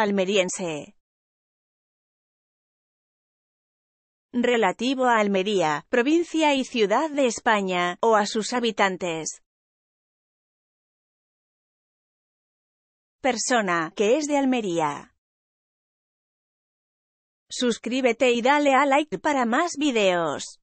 almeriense. Relativo a Almería, provincia y ciudad de España, o a sus habitantes. Persona, que es de Almería. Suscríbete y dale a like para más videos.